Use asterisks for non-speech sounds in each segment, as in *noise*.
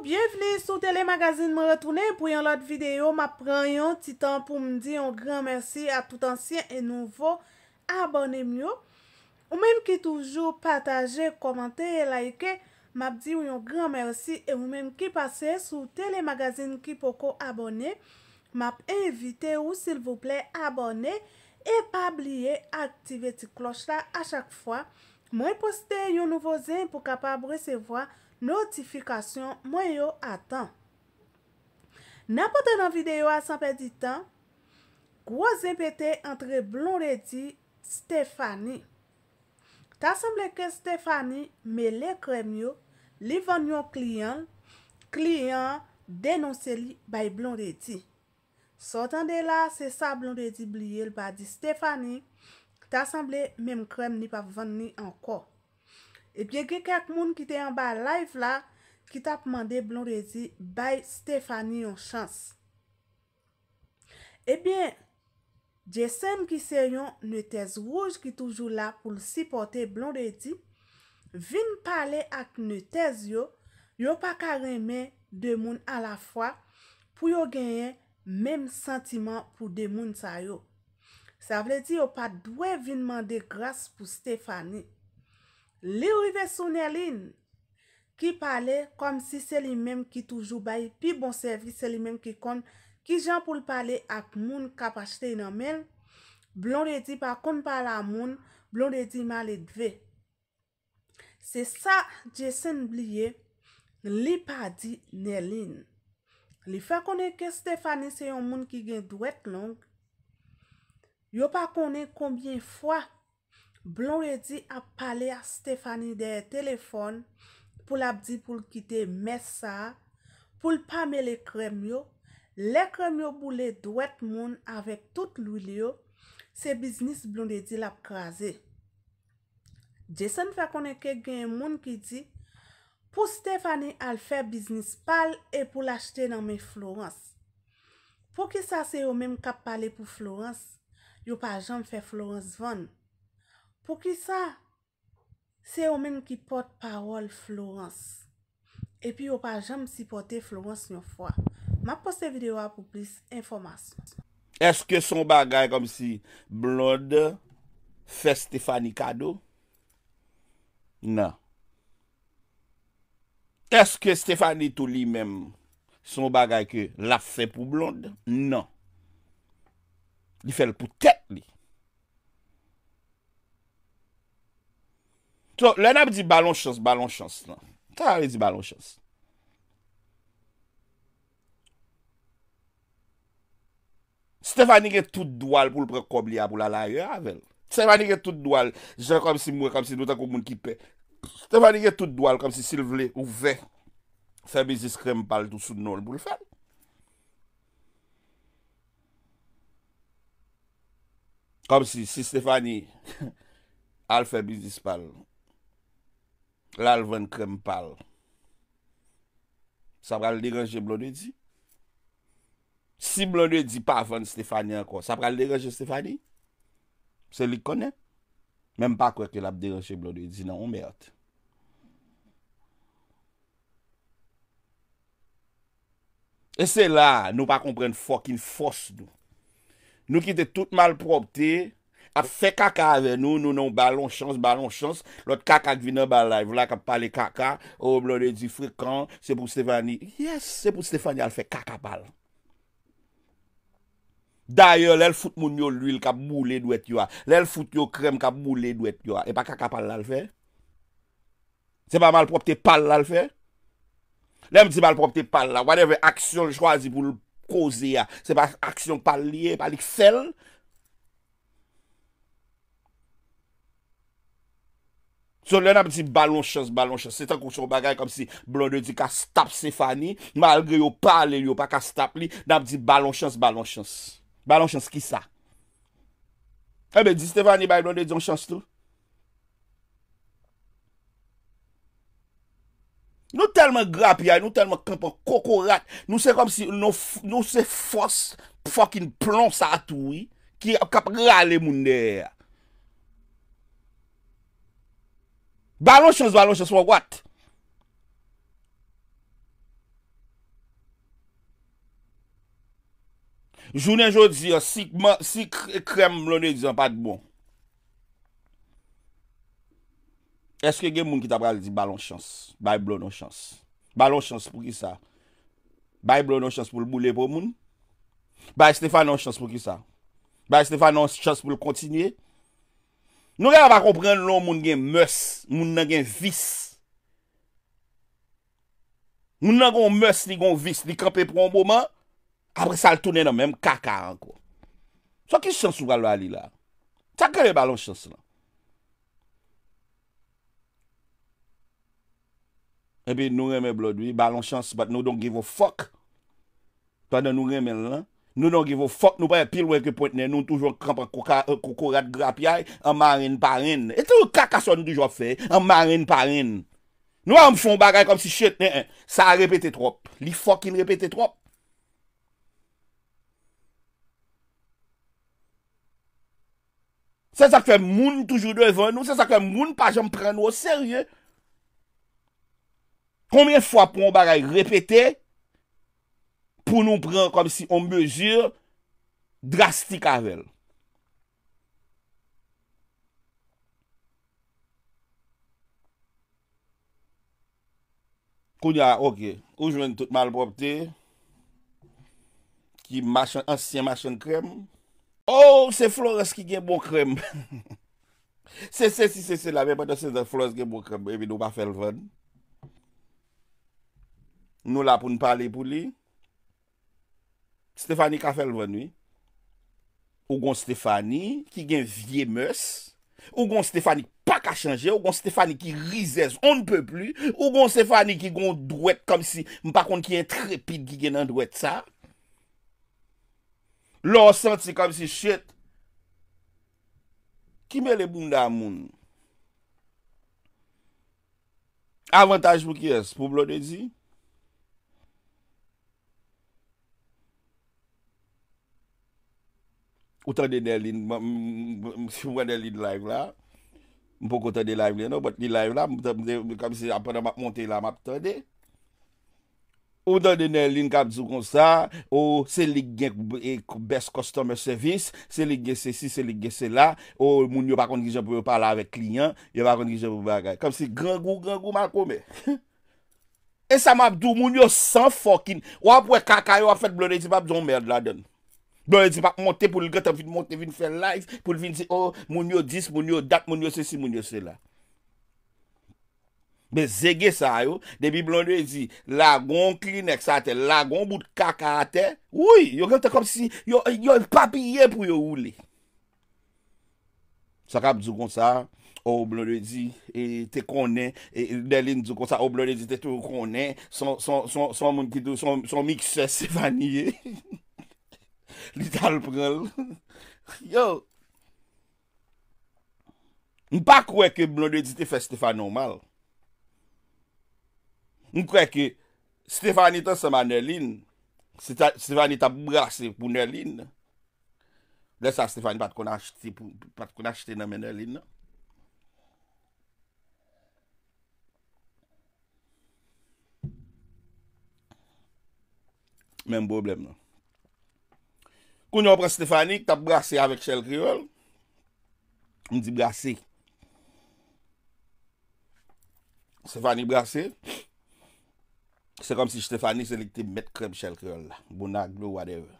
Bienveni sou telemagazin mwen retounen Pou yon lot videyo Mwen pren yon titan pou mdi yon gran mersi A tout ansyen e nouvo Abonem yon Ou menm ki toujou pataje, komante, like Mwenm di yon gran mersi Ou menm ki pase sou telemagazin Ki poko abonem Mwenm evite ou sil vouple Abonem E pa bliye aktive ti kloch la A chak fwa Mwen poste yon nouvo zin pou kapab resevoa notifikasyon mwen yo atan. N apote nan videyo a sanpe di tan, kwa zem pete antre blon redi Stefani. Ta sanble ke Stefani me le krem yo, li ven yon kliyan, kliyan denonse li bay blon redi. Sotan de la, se sa blon redi blyel ba di Stefani, ta sanble men krem ni pa ven ni anko. Ebyen, gen kak moun ki te yon ba live la, ki ta pman de blon redi, bay Stefani yon chans. Ebyen, jesem ki se yon nö tez wouj ki toujou la pou si pote blon redi, vin pale ak nö tez yo, yo pa karemen de moun a la fwa pou yo genyen mem sentiman pou de moun sa yo. Sa vle di yo pa dwe vin mande gras pou Stefani. Li ou i ve sou nè lin? Ki pale kom si se li menm ki toujou bayi, pi bon servis se li menm ki kon, ki jan pou li pale ak moun kapashte inamen, blon re di pa kon pala moun, blon re di ma le dve. Se sa, je sen blye, li pa di nè lin. Li fe konen ke Stefani se yon moun ki gen dwet long, yo pa konen konbyen fwa Blon redi ap pale a Stefani deye telefon pou l ap di pou l kite Messa, pou l pa me le krem yo, le krem yo pou le dwet moun avek tout l wilyo, se biznis blon redi l ap kreze. Jason fe koneke gen yon moun ki di, pou Stefani al fe biznis pal e pou l achete nan men Florence. Po ki sa se yo menm kap pale pou Florence, yo pa jan fe Florence vonn. Pou ki sa, se ou menm ki pote parol Florence. E pi ou pa jam si pote Florence yon fwa. Ma poste video a pou plis informasyon. Eske son bagay kom si blonde fe Stefani kado? Nan. Eske Stefani tou li menm son bagay ke la fe pou blonde? Nan. Li fel pou tek li. Len ap di balon chans, balon chans la. Tè a avè di balon chans. Stéphanie ke tout doual pou l'prekob li a pou la lage avel. Stéphanie ke tout doual. Jè kom si mouè, kom si nou ta kou moun kipe. Stéphanie ke tout doual, kom si sil vle ou ve. Fèmizis krem pal tou sounol pou l'fèm. Kom si, si Stéphanie *laughs* al fèmizis pal... La l ven krem pal. Sa pral deranje blonwe di? Si blonwe di pa ven Stefani anko, sa pral deranje Stefani? Se li konen? Menm pa kwek ke la deranje blonwe di nan o mert. E se la nou pa kompren fokin fos nou. Nou ki te tout mal propte... A fe kaka ave nou, nou nou, balon chans, balon chans, lot kaka gvina balay, vla kap pale kaka, om lode di frekan, se pou Stéphanie, yes, se pou Stéphanie al fe kaka pale. D'ayèl, lè l foute moun yo l'huil kap moulé d'wet yo a, lè l foute yo krem kap moulé d'wet yo a, e pa kaka pale la l fe? Se pa malprop te pale la l fe? Lè m di malprop te pale la, waneve aksyon jwazi pou l'kose ya, se pa aksyon pale liye, pale ksel? Ton lè nan ap di balon chans, balon chans. Se tan kouchou bagay kom si blonde di ka stap Stefani, malgre yo pale yo pa ka stap li, nan ap di balon chans, balon chans. Balon chans ki sa? Ebe, eh di Stefani bay blonde di yon chans tou? Nou telman grap ya, nou telman kimpon kokorat, nou se kom si nou se fos fokin plon sa atoui, ki ap kap grale moun dera. Balon chans, balon chans pou wot? Jounen joun di yo, si krem mlonen di yon pat bon. Eske gen moun ki ta pral di balon chans? Bay blonon chans? Balon chans pou ki sa? Bay blonon chans pou l moun? Bay stefanon chans pou ki sa? Bay stefanon chans pou l kontinye? Nou gen apakopren nou moun gen mers, moun gen vis. Moun gen gen mers, moun gen vis, li kape prou mouman, apre sa al tounen nan menm kaka anko. So ki chans nou gwa lwa li la? Taka le balon chans lan. Epe nou gen men blodwi, balon chans bat nou donk give a fok. To ane nou gen men lan. Nou nan givou fok nou baye pil wè kè point nè. Nou nou toujou krempa koukourat euh, grap yay. An marine parine. E tou kakasou nou toujou ap fè. An marine parine. Nou an mfou m bagay kom si chet nè. Sa a repete trop. Li fok il repete trop. Se sak fè moun toujou devan nou. Se sak fè moun pa jèm pren nou. Serye. Koumye fwa pou m bagay repete? pou nou pren kom si on bejir drastik avèl. Kou ya, ok, ou jwen tout mal bopte, ki asyen masyon krem, ou oh, se flores ki gen bon krem, *laughs* se se se se la ve, pata se se flores gen bon krem, evidou pa fel ven, nou la pou n'pale pou li, Stéphanie kafèl wè nwi. Ou gon Stéphanie ki gen vie mès. Ou gon Stéphanie pa ka chanje. Ou gon Stéphanie ki rizez. On ne pè pli. Ou gon Stéphanie ki gon dwèk kom si. M pa kont ki yon trepid ki gen nan dwèk sa. Lò senti kom si chèt. Ki mè le boum da moun. Avantaj mou ki es pou blò de di? Ou tande nerlin, mwen tande live la. Mwen pou tande live la, mwen tande live la. Kamsi apen ap monte la, mwen tande. Ou tande nerlin kanzou kon sa. Ou se lig gen e, best customer service. Se lig gen se si, se lig gen se la. Ou moun yo pa kondi jen pou pala avek kliyen. Yo pa kondi jen pou bagay. Kamsi gran gou, gran gou makome. *laughs* E sa mabdou, moun yo san fokin. Wap we kakay wap fet blon e di pap zon merd la den. Blondwe di pa mante pou li gata vin mante vin fe life, pou li vin di, oh, moun yo dis, moun yo dat, moun yo se si, moun yo se la. Bez ege sa yo, debi Blondwe di, la goun klinek sa ate, la goun bout kaka ate, ouy, yo gata kom si, yo papiye pou yo oule. Sakap dzou kon sa, ou oh, Blondwe e e oh, di, te konen, delin dzou kon sa, ou Blondwe di, te konen, son mikse se vanye. *laughs* Li tal prel. Yo. M pa kwe ke blon edite fe Stefani ou mal. M kwe ke Stefani ta seman nerlin. Stefani ta brase pou nerlin. Le sa Stefani pat kon a chiti pou pat kon a chiti nan men nerlin. Menm boblem nan. Koun yo pre Stefani, ki tap brase avèk chèl kriol, m di brase. Stefani brase, se kom si Stefani selekte mèt krem chèl kriol, bonak, whatever.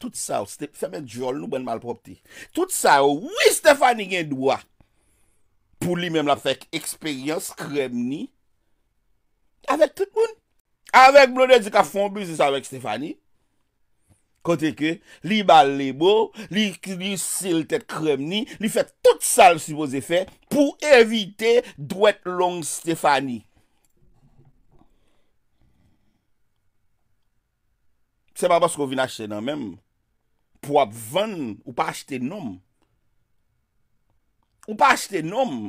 Tout sa, se mèt jol nou bèn malprop ti. Tout sa, wè Stefani gen doa, pou li mèm la pfèk, eksperyans krem ni, avèk tout moun. Avèk blonè di ka fonbise sa wèk Stéphanie. Kote ke li balébo, li sil tèt kremni, li fè tout sal si bo zè fè pou evite dwèt long Stéphanie. Se pa bas kou vin achè nan mèm, pou ap ven, ou pa achète nom. Ou pa achète nom.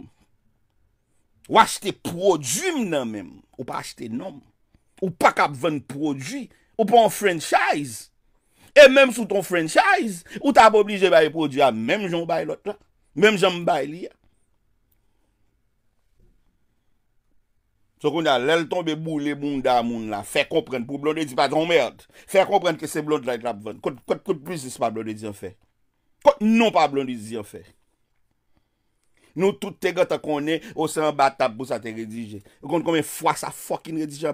Ou achète pou odjim nan mèm, ou pa achète nom. Ou pa kapvan produ, ou pa an franchise. E menm sou ton franchise, ou ta ap oblije baye produ, a menm jom baye lot la. Menm jom baye li ya. So konja, lel ton bebo le moun da moun la, fe kompren pou blon de di paton mert. Fe kompren ke se blon la kapvan. Kote kote pwis dis pa blon de di an fe. Kote non pa blon de di an fe. Nous tous les gars qu'on est au sein tab pour ça te rédiger. Vous combien fois ça fucking rédige en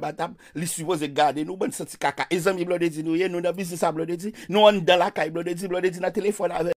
Les les supposés garder nous bonne senti caca. Et amis mis de dit nous, nous dans business à de nous on dans la caille ils de dit, téléphone avec